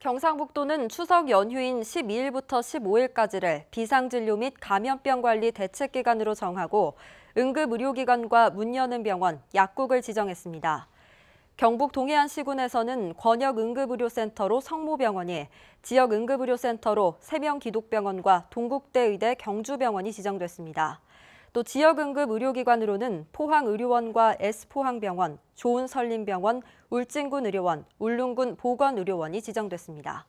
경상북도는 추석 연휴인 12일부터 15일까지를 비상진료 및 감염병 관리 대책기간으로 정하고 응급의료기관과 문 여는 병원, 약국을 지정했습니다. 경북 동해안시군에서는 권역응급의료센터로 성모병원이, 지역응급의료센터로 세명기독병원과 동국대의대 경주병원이 지정됐습니다. 또 지역응급 의료기관으로는 포항의료원과 S포항병원, 좋은설림병원 울진군 의료원, 울릉군 보건의료원이 지정됐습니다.